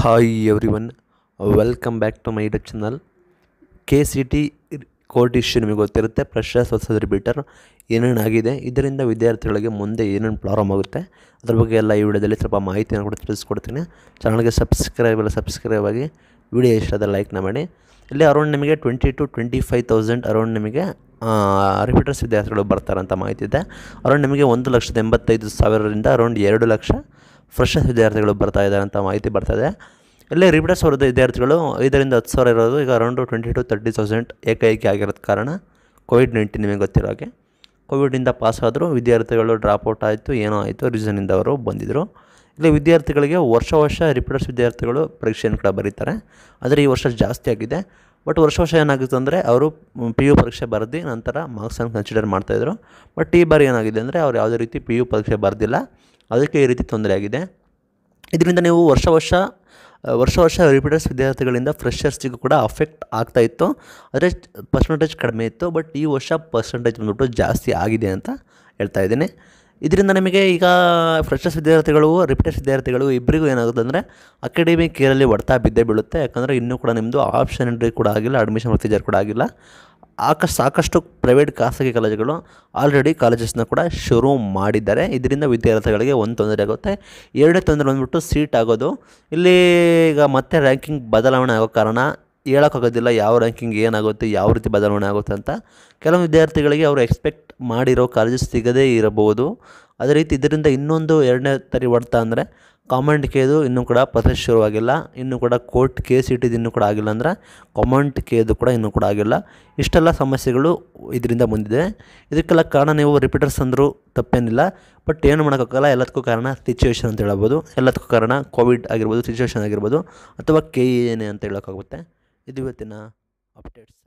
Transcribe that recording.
hi everyone welcome back to my YouTube channel K C T court issue ನಿಮಗೆ ಗೊತ್ತಿರುತ್ತೆ ಪ್ರಶಸ್ ಹೊಸದ್ರಿ ಬಿಟ್ಟರ್ ಏನೇನು ಆಗಿದೆ ಇದರಿಂದ ವಿದ್ಯಾರ್ಥಿಗಳಿಗೆ ಮುಂದೆ ಏನೇನು ಪ್ರಾಬ್ಲಮ್ ಆಗುತ್ತೆ ಅದ್ರ ಬಗ್ಗೆ ಎಲ್ಲ ಈ ವಿಡಿಯೋದಲ್ಲಿ ಸ್ವಲ್ಪ ಮಾಹಿತಿಯನ್ನು ಕೂಡ ತಿಳಿಸ್ಕೊಡ್ತೀನಿ ಚಾನಲ್ಗೆ ಸಬ್ಸ್ಕ್ರೈಬ್ ಎಲ್ಲ ಸಬ್ಸ್ಕ್ರೈಬ್ ಆಗಿ ವಿಡಿಯೋ ಇಷ್ಟ ಲೈಕ್ನ ಮಾಡಿ ಇಲ್ಲಿ ಅರೌಂಡ್ ನಿಮಗೆ twenty two twenty five thousand around ನಿಮಗೆ ರಿಪೀಟರ್ಸ್ ವಿದ್ಯಾರ್ಥಿಗಳು ಬರ್ತಾರಂತ ಮಾಹಿತಿ ಇದೆ ಅರೌಂಡ್ ನಿಮಗೆ ಒಂದು ಲಕ್ಷದ ಎಂಬತ್ತೈದು ಸಾವಿರದಿಂದ ಅರೌಂಡ್ ಎರಡು ಲಕ್ಷ ಫ್ರೆಶಸ್ ವಿದ್ಯಾರ್ಥಿಗಳು ಬರ್ತಾ ಇದ್ದಾರೆ ಅಂತ ಮಾಹಿತಿ ಬರ್ತಾ ಇದೆ ಇಲ್ಲೇ ರಿಪೀಟರ್ಸ್ ಬರೋದು ವಿದ್ಯಾರ್ಥಿಗಳು ಐದರಿಂದ ಹತ್ತು ಸಾವಿರ ಇರೋದು ಈಗ around twenty two thirty thousand ಏಕೈಕಿ ಆಗಿರೋದು ಕಾರಣ ಕೋವಿಡ್ ನೈನ್ಟೀನ್ ನಿಮಗೆ ಗೊತ್ತಿರೋ ಹಾಗೆ ಕೋವಿಡಿಂದ ಪಾಸ್ ಆದರೂ ವಿದ್ಯಾರ್ಥಿಗಳು ಡ್ರಾಪ್ಔಟ್ ಆಯಿತು ಏನೋ ಆಯಿತು ರೀಸನಿಂದ ಅವರು ಬಂದಿದ್ದರು ಇಲ್ಲಿ ವಿದ್ಯಾರ್ಥಿಗಳಿಗೆ ವರ್ಷ ವರ್ಷ ರಿಪೀಟರ್ಸ್ ವಿದ್ಯಾರ್ಥಿಗಳು ಪರೀಕ್ಷೆಯನ್ನು ಕೂಡ ಬರೀತಾರೆ ಆದರೆ ಈ ವರ್ಷ ಜಾಸ್ತಿ ಆಗಿದೆ ಬಟ್ ವರ್ಷ ವರ್ಷ ಏನಾಗುತ್ತೆ ಅಂದರೆ ಅವರು ಪಿ ಯು ಪರೀಕ್ಷೆ ಬರೆದು ನಂತರ ಮಾರ್ಕ್ಸನ್ನು ಕನ್ಸಿಡರ್ ಮಾಡ್ತಾಯಿದ್ರು ಬಟ್ ಈ ಬಾರಿ ಏನಾಗಿದೆ ಅಂದರೆ ಅವ್ರು ಯಾವುದೇ ರೀತಿ ಪಿ ಯು ಪರೀಕ್ಷೆ ಬರೆದಿಲ್ಲ ಅದಕ್ಕೆ ಈ ರೀತಿ ತೊಂದರೆಯಾಗಿದೆ ಇದರಿಂದ ನೀವು ವರ್ಷ ವರ್ಷ ವರ್ಷ ವರ್ಷ ರಿಪೀಟರ್ಸ್ ವಿದ್ಯಾರ್ಥಿಗಳಿಂದ ಫ್ರೆಷರ್ಸಿಗೂ ಕೂಡ ಅಫೆಕ್ಟ್ ಆಗ್ತಾ ಇತ್ತು ಆದರೆ ಪರ್ಸೆಂಟೇಜ್ ಕಡಿಮೆ ಇತ್ತು ಬಟ್ ಈ ವರ್ಷ ಪರ್ಸೆಂಟೇಜ್ ಬಂದ್ಬಿಟ್ಟು ಜಾಸ್ತಿ ಆಗಿದೆ ಅಂತ ಹೇಳ್ತಾ ಇದ್ದೀನಿ ಇದರಿಂದ ನಮಗೆ ಈಗ ಫ್ರೆಷರ್ಸ್ ವಿದ್ಯಾರ್ಥಿಗಳು ರಿಪೀಟರ್ಸ್ ವಿದ್ಯಾರ್ಥಿಗಳು ಇಬ್ಬರಿಗೂ ಏನಾಗುತ್ತೆ ಅಂದರೆ ಅಕಾಡೆಮಿ ಕೇರಲ್ಲಿ ಹೊಡ್ತಾ ಬಿದ್ದೇ ಬೀಳುತ್ತೆ ಯಾಕಂದರೆ ಇನ್ನೂ ಕೂಡ ನಿಮ್ಮದು ಆಪ್ಷನ್ ಎಂಟ್ರಿ ಕೂಡ ಆಗಿಲ್ಲ ಅಡ್ಮಿಷನ್ ಪ್ರೊಸೀಜರ್ ಕೂಡ ಆಗಿಲ್ಲ ಆಕ ಸಾಕಷ್ಟು ಪ್ರೈವೇಟ್ ಖಾಸಗಿ ಕಾಲೇಜುಗಳು ಆಲ್ರೆಡಿ ಕಾಲೇಜಸ್ನ ಕೂಡ ಶುರು ಮಾಡಿದ್ದಾರೆ ಇದರಿಂದ ವಿದ್ಯಾರ್ಥಿಗಳಿಗೆ ಒಂದು ತೊಂದರೆ ಆಗುತ್ತೆ ಎರಡನೇ ತೊಂದರೆ ಬಂದುಬಿಟ್ಟು ಸೀಟ್ ಆಗೋದು ಇಲ್ಲಿ ಈಗ ಮತ್ತೆ ರ್ಯಾಂಕಿಂಗ್ ಬದಲಾವಣೆ ಆಗೋ ಕಾರಣ ಹೇಳೋಕ್ಕಾಗೋದಿಲ್ಲ ಯಾವ ರ್ಯಾಂಕಿಂಗ್ ಏನಾಗುತ್ತೆ ಯಾವ ರೀತಿ ಬದಲಾವಣೆ ಆಗುತ್ತೆ ಅಂತ ಕೆಲವು ವಿದ್ಯಾರ್ಥಿಗಳಿಗೆ ಅವರು ಎಕ್ಸ್ಪೆಕ್ಟ್ ಮಾಡಿರೋ ಕಾಲೇಜಸ್ ಸಿಗದೇ ಇರಬಹುದು ಅದೇ ರೀತಿ ಇದರಿಂದ ಇನ್ನೊಂದು ಎರಡನೇ ತರಿ ಹೊಡ್ತಾ ಅಂದರೆ ಕಾಮಂಡ್ ಕೇದು ಇನ್ನೂ ಕೂಡ ಪ್ರೊಸೆಸ್ ಶುರುವಾಗಿಲ್ಲ ಇನ್ನೂ ಕೂಡ ಕೋರ್ಟ್ ಕೇಸ್ ಇಟ್ಟಿದ್ದು ಇನ್ನೂ ಕೂಡ ಆಗಿಲ್ಲ ಅಂದರೆ ಕಾಮಂಡ್ ಕೇದು ಕೂಡ ಇನ್ನೂ ಕೂಡ ಆಗಿಲ್ಲ ಇಷ್ಟೆಲ್ಲ ಸಮಸ್ಯೆಗಳು ಇದರಿಂದ ಬಂದಿದೆ ಇದಕ್ಕೆಲ್ಲ ಕಾರಣ ನೀವು ರಿಪೀಟರ್ಸ್ ಅಂದರೂ ತಪ್ಪೇನಿಲ್ಲ ಬಟ್ ಏನು ಮಾಡೋಕ್ಕಾಗಲ್ಲ ಎಲ್ಲದಕ್ಕೂ ಕಾರಣ ಸಿಚುವೇಶನ್ ಅಂತ ಹೇಳ್ಬೋದು ಎಲ್ಲದಕ್ಕೂ ಕಾರಣ ಕೋವಿಡ್ ಆಗಿರ್ಬೋದು ಸಿಚುವೇಶನ್ ಆಗಿರ್ಬೋದು ಅಥವಾ ಕೆ ಏನೇ e ಅಂತ ಹೇಳೋಕ್ಕಾಗುತ್ತೆ ಇದು ಇವತ್ತಿನ ಅಪ್ಡೇಟ್ಸ್